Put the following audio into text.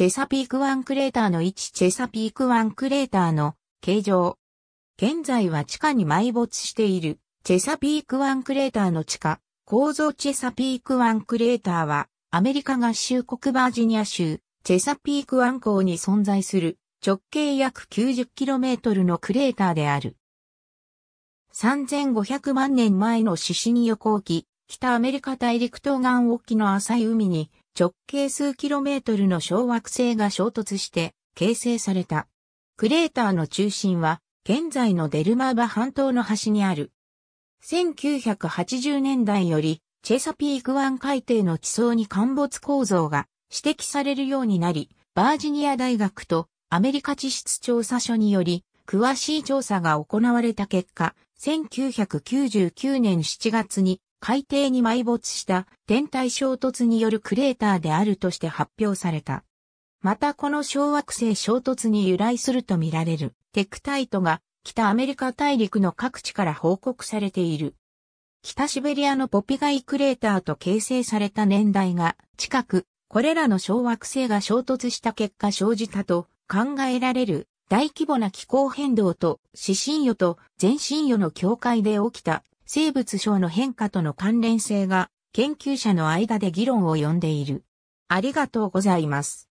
チェサピーク湾クレーターの位置チェサピーク湾クレーターの形状。現在は地下に埋没しているチェサピーク湾クレーターの地下構造チェサピーク湾クレーターはアメリカ合衆国バージニア州チェサピーク湾港に存在する直径約 90km のクレーターである。3500万年前の獅子に横置き、北アメリカ大陸東岸沖の浅い海に直径数キロメートルの小惑星が衝突して形成された。クレーターの中心は現在のデルマーバ半島の端にある。1980年代よりチェサピーク湾海底の地層に陥没構造が指摘されるようになり、バージニア大学とアメリカ地質調査所により詳しい調査が行われた結果、1999年7月に海底に埋没した天体衝突によるクレーターであるとして発表された。またこの小惑星衝突に由来するとみられるテクタイトが北アメリカ大陸の各地から報告されている。北シベリアのポピガイクレーターと形成された年代が近く、これらの小惑星が衝突した結果生じたと考えられる大規模な気候変動と、死神与と全神与の境界で起きた生物症の変化との関連性が研究者の間で議論を呼んでいる。ありがとうございます。